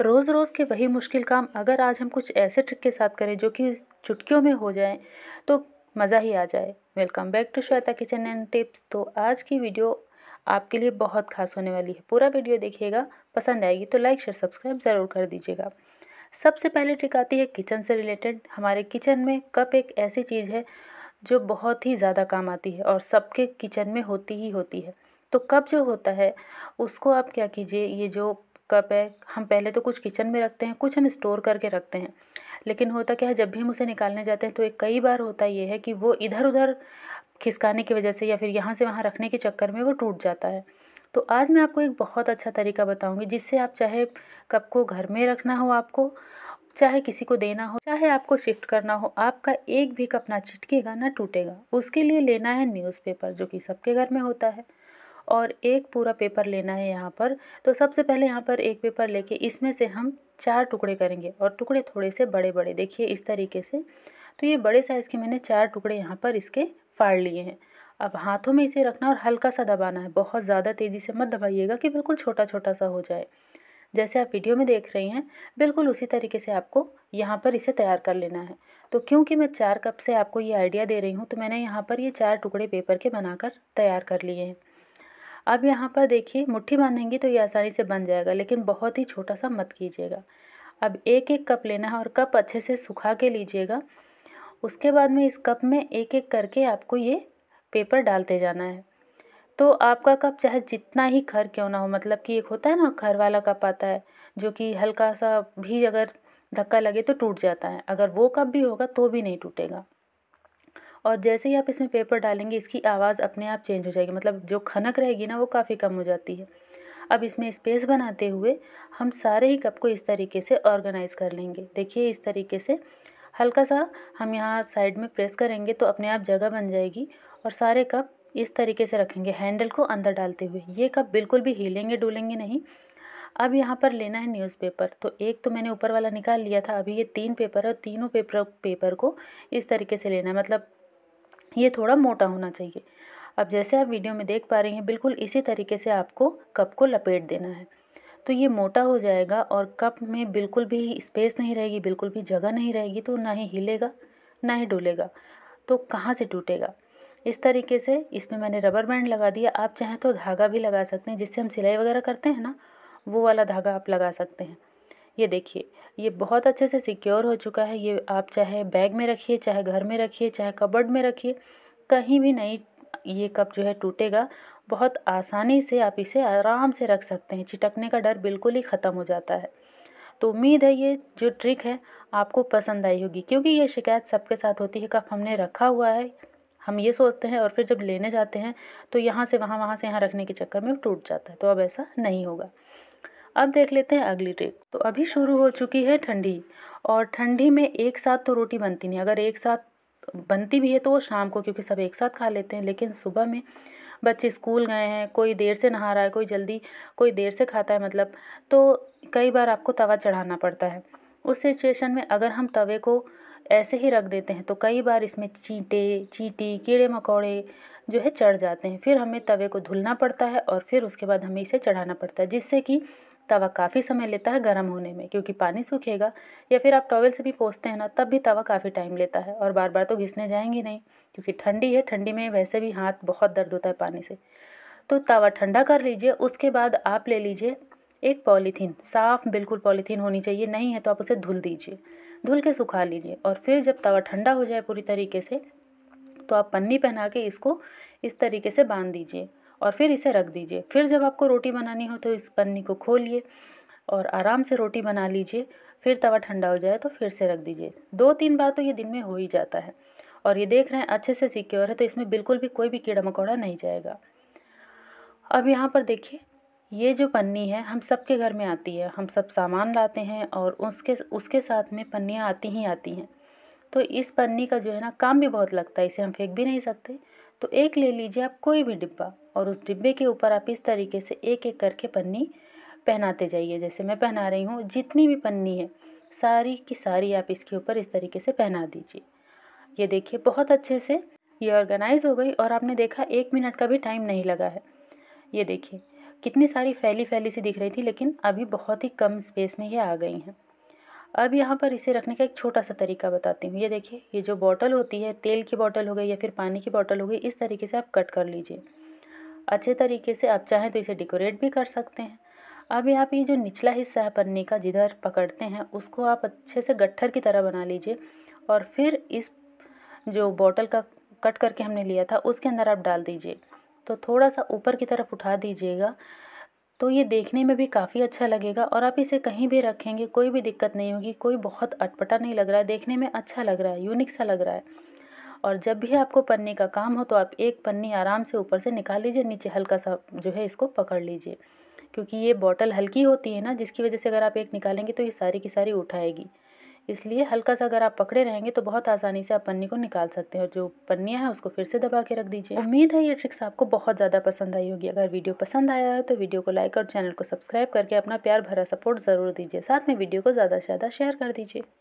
रोज़ रोज़ के वही मुश्किल काम अगर आज हम कुछ ऐसे ट्रिक के साथ करें जो कि चुटकियों में हो जाए तो मज़ा ही आ जाए welcome back to Shweta kitchen and tips तो आज की वीडियो आपके लिए बहुत खास होने वाली है पूरा वीडियो देखिएगा पसंद आएगी तो लाइक शेयर सब्सक्राइब ज़रूर कर दीजिएगा सबसे पहले ट्रिक आती है किचन से रिलेटेड हमारे किचन में कप एक ऐसी चीज़ है जो बहुत ही ज़्यादा काम आती है और सबके किचन में होती ही होती है तो कप जो होता है उसको आप क्या कीजिए ये जो कप है हम पहले तो कुछ किचन में रखते हैं कुछ हम स्टोर करके रखते हैं लेकिन होता क्या है जब भी हम उसे निकालने जाते हैं तो एक कई बार होता ये है कि वो इधर उधर खिसकाने की वजह से या फिर यहाँ से वहाँ रखने के चक्कर में वो टूट जाता है तो आज मैं आपको एक बहुत अच्छा तरीका बताऊँगी जिससे आप चाहे कप को घर में रखना हो आपको चाहे किसी को देना हो चाहे आपको शिफ्ट करना हो आपका एक भी कप ना चिटकेगा ना टूटेगा उसके लिए लेना है न्यूज़पेपर जो कि सबके घर में होता है और एक पूरा पेपर लेना है यहाँ पर तो सबसे पहले यहाँ पर एक पेपर लेके इसमें से हम चार टुकड़े करेंगे और टुकड़े थोड़े से बड़े बड़े देखिए इस तरीके से तो ये बड़े साइज़ के मैंने चार टुकड़े यहाँ पर इसके फाड़ लिए हैं अब हाथों में इसे रखना और हल्का सा दबाना है बहुत ज़्यादा तेज़ी से मत दबाइएगा कि बिल्कुल छोटा छोटा सा हो जाए जैसे आप वीडियो में देख रही हैं बिल्कुल उसी तरीके से आपको यहाँ पर इसे तैयार कर लेना है तो क्योंकि मैं चार कप से आपको ये आइडिया दे रही हूँ तो मैंने यहाँ पर ये चार टुकड़े पेपर के बनाकर तैयार कर लिए हैं अब यहाँ पर देखिए मुट्ठी बांधेंगे तो ये आसानी से बन जाएगा लेकिन बहुत ही छोटा सा मत कीजिएगा अब एक एक कप लेना है और कप अच्छे से सुखा के लीजिएगा उसके बाद में इस कप में एक एक करके आपको ये पेपर डालते जाना है तो आपका कप चाहे जितना ही खर क्यों ना हो मतलब कि एक होता है ना खर वाला कप आता है जो कि हल्का सा भी अगर धक्का लगे तो टूट जाता है अगर वो कप भी होगा तो भी नहीं टूटेगा और जैसे ही आप इसमें पेपर डालेंगे इसकी आवाज़ अपने आप चेंज हो जाएगी मतलब जो खनक रहेगी ना वो काफ़ी कम हो जाती है अब इसमें स्पेस बनाते हुए हम सारे ही कप को इस तरीके से ऑर्गेनाइज़ कर लेंगे देखिए इस तरीके से हल्का सा हम यहाँ साइड में प्रेस करेंगे तो अपने आप जगह बन जाएगी और सारे कप इस तरीके से रखेंगे हैंडल को अंदर डालते हुए ये कप बिल्कुल भी हिलेंगे डुलेंगे नहीं अब यहाँ पर लेना है न्यूज़पेपर तो एक तो मैंने ऊपर वाला निकाल लिया था अभी ये तीन पेपर है और तीनों पेपर पेपर को इस तरीके से लेना है मतलब ये थोड़ा मोटा होना चाहिए अब जैसे आप वीडियो में देख पा रही हैं बिल्कुल इसी तरीके से आपको कप को लपेट देना है तो ये मोटा हो जाएगा और कप में बिल्कुल भी स्पेस नहीं रहेगी बिल्कुल भी जगह नहीं रहेगी तो ना ही हिलेगा ना ही डुलेगा तो कहाँ से टूटेगा इस तरीके से इसमें मैंने रबर बैंड लगा दिया आप चाहें तो धागा भी लगा सकते हैं जिससे हम सिलाई वगैरह करते हैं ना वो वाला धागा आप लगा सकते हैं ये देखिए ये बहुत अच्छे से सिक्योर हो चुका है ये आप चाहे बैग में रखिए चाहे घर में रखिए चाहे कबर्ड में रखिए कहीं भी नहीं ये कप जो है टूटेगा बहुत आसानी से आप इसे आराम से रख सकते हैं चिटकने का डर बिल्कुल ही ख़त्म हो जाता है तो उम्मीद है ये जो ट्रिक है आपको पसंद आई होगी क्योंकि ये शिकायत सबके साथ होती है कप हमने रखा हुआ है हम ये सोचते हैं और फिर जब लेने जाते हैं तो यहाँ से वहाँ वहाँ से यहाँ रखने के चक्कर में टूट जाता है तो अब ऐसा नहीं होगा अब देख लेते हैं अगली ट्रिक तो अभी शुरू हो चुकी है ठंडी और ठंडी में एक साथ तो रोटी बनती नहीं अगर एक साथ बनती भी है तो वो शाम को क्योंकि सब एक साथ खा लेते हैं लेकिन सुबह में बच्चे स्कूल गए हैं कोई देर से नहा रहा है कोई जल्दी कोई देर से खाता है मतलब तो कई बार आपको तवा चढ़ाना पड़ता है उस सिचुएशन में अगर हम तवे को ऐसे ही रख देते हैं तो कई बार इसमें चींटे चींटी कीड़े मकोड़े जो है चढ़ जाते हैं फिर हमें तवे को धुलना पड़ता है और फिर उसके बाद हमें इसे चढ़ाना पड़ता है जिससे कि तवा काफ़ी समय लेता है गर्म होने में क्योंकि पानी सूखेगा या फिर आप टॉवल से भी पोसते हैं ना तब भी तवा काफ़ी टाइम लेता है और बार बार तो घिसने जाएंगे नहीं क्योंकि ठंडी है ठंडी में वैसे भी हाथ बहुत दर्द होता है पानी से तो तवा ठंडा कर लीजिए उसके बाद आप ले लीजिए एक पॉलीथीन साफ़ बिल्कुल पॉलीथीन होनी चाहिए नहीं है तो आप उसे धुल दीजिए धुल के सुखा लीजिए और फिर जब तवा ठंडा हो जाए पूरी तरीके से तो आप पन्नी पहना के इसको इस तरीके से बांध दीजिए और फिर इसे रख दीजिए फिर जब आपको रोटी बनानी हो तो इस पन्नी को खोलिए और आराम से रोटी बना लीजिए फिर तवा ठंडा हो जाए तो फिर से रख दीजिए दो तीन बार तो ये दिन में हो ही जाता है और ये देख रहे हैं अच्छे से सिक्योर है तो इसमें बिल्कुल भी कोई भी कीड़ा मकोड़ा नहीं जाएगा अब यहाँ पर देखिए ये जो पन्नी है हम सबके घर में आती है हम सब सामान लाते हैं और उसके उसके साथ में पन्नियाँ आती ही आती हैं तो इस पन्नी का जो है ना काम भी बहुत लगता है इसे हम फेंक भी नहीं सकते तो एक ले लीजिए आप कोई भी डिब्बा और उस डिब्बे के ऊपर आप इस तरीके से एक एक करके पन्नी पहनाते जाइए जैसे मैं पहना रही हूँ जितनी भी पन्नी है सारी की सारी आप इसके ऊपर इस तरीके से पहना दीजिए ये देखिए बहुत अच्छे से ये ऑर्गेनाइज़ हो गई और आपने देखा एक मिनट का भी टाइम नहीं लगा है ये देखिए कितनी सारी फैली फैली सी दिख रही थी लेकिन अभी बहुत ही कम स्पेस में ये आ गई हैं अब यहाँ पर इसे रखने का एक छोटा सा तरीका बताती हूँ ये देखिए ये जो बॉटल होती है तेल की बॉटल हो गई या फिर पानी की बॉटल हो गई इस तरीके से आप कट कर लीजिए अच्छे तरीके से आप चाहें तो इसे डेकोरेट भी कर सकते हैं अब यहाँ पे ये जो निचला हिस्सा है पन्ने का जिधर पकड़ते हैं उसको आप अच्छे से गट्ठर की तरह बना लीजिए और फिर इस जो बॉटल का कट करके हमने लिया था उसके अंदर आप डाल दीजिए तो थोड़ा सा ऊपर की तरफ उठा दीजिएगा तो ये देखने में भी काफ़ी अच्छा लगेगा और आप इसे कहीं भी रखेंगे कोई भी दिक्कत नहीं होगी कोई बहुत अटपटा नहीं लग रहा है देखने में अच्छा लग रहा है यूनिक सा लग रहा है और जब भी आपको पन्नी का काम हो तो आप एक पन्नी आराम से ऊपर से निकाल लीजिए नीचे हल्का सा जो है इसको पकड़ लीजिए क्योंकि ये बॉटल हल्की होती है ना जिसकी वजह से अगर आप एक निकालेंगे तो ये सारी की सारी उठाएगी इसलिए हल्का सा अगर आप पकड़े रहेंगे तो बहुत आसानी से आप पन्नी को निकाल सकते हैं और जो पन्नियाँ हैं उसको फिर से दबा के रख दीजिए उम्मीद है ये ट्रिक्स आपको बहुत ज़्यादा पसंद आई होगी अगर वीडियो पसंद आया है तो वीडियो को लाइक और चैनल को सब्सक्राइब करके अपना प्यार भरा सपोर्ट ज़रूर दीजिए साथ में वीडियो को ज़्यादा से ज़्यादा शेयर कर दीजिए